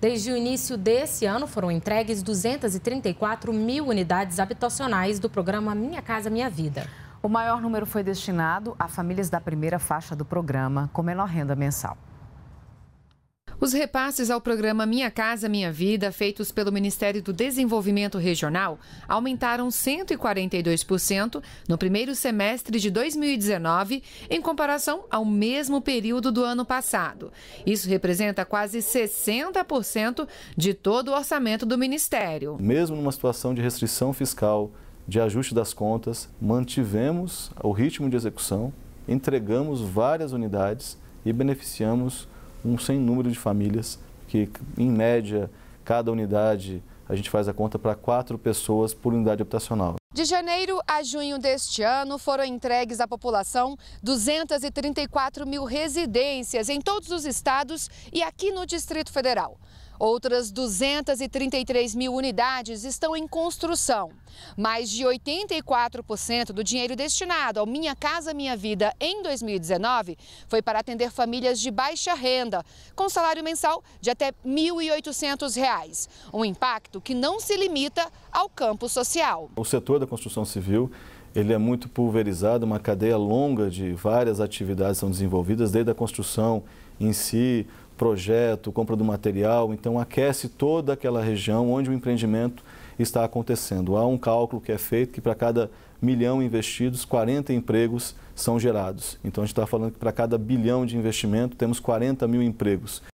Desde o início desse ano, foram entregues 234 mil unidades habitacionais do programa Minha Casa Minha Vida. O maior número foi destinado a famílias da primeira faixa do programa, com menor renda mensal. Os repasses ao programa Minha Casa Minha Vida, feitos pelo Ministério do Desenvolvimento Regional, aumentaram 142% no primeiro semestre de 2019, em comparação ao mesmo período do ano passado. Isso representa quase 60% de todo o orçamento do Ministério. Mesmo numa situação de restrição fiscal, de ajuste das contas, mantivemos o ritmo de execução, entregamos várias unidades e beneficiamos um sem número de famílias, que em média, cada unidade, a gente faz a conta para quatro pessoas por unidade habitacional. De janeiro a junho deste ano, foram entregues à população 234 mil residências em todos os estados e aqui no Distrito Federal. Outras 233 mil unidades estão em construção. Mais de 84% do dinheiro destinado ao Minha Casa Minha Vida em 2019 foi para atender famílias de baixa renda, com salário mensal de até R$ 1.800. Um impacto que não se limita ao campo social. O setor da construção civil ele é muito pulverizado, uma cadeia longa de várias atividades são desenvolvidas, desde a construção em si, projeto, compra do material, então aquece toda aquela região onde o empreendimento está acontecendo. Há um cálculo que é feito que para cada milhão investidos, 40 empregos são gerados. Então a gente está falando que para cada bilhão de investimento temos 40 mil empregos.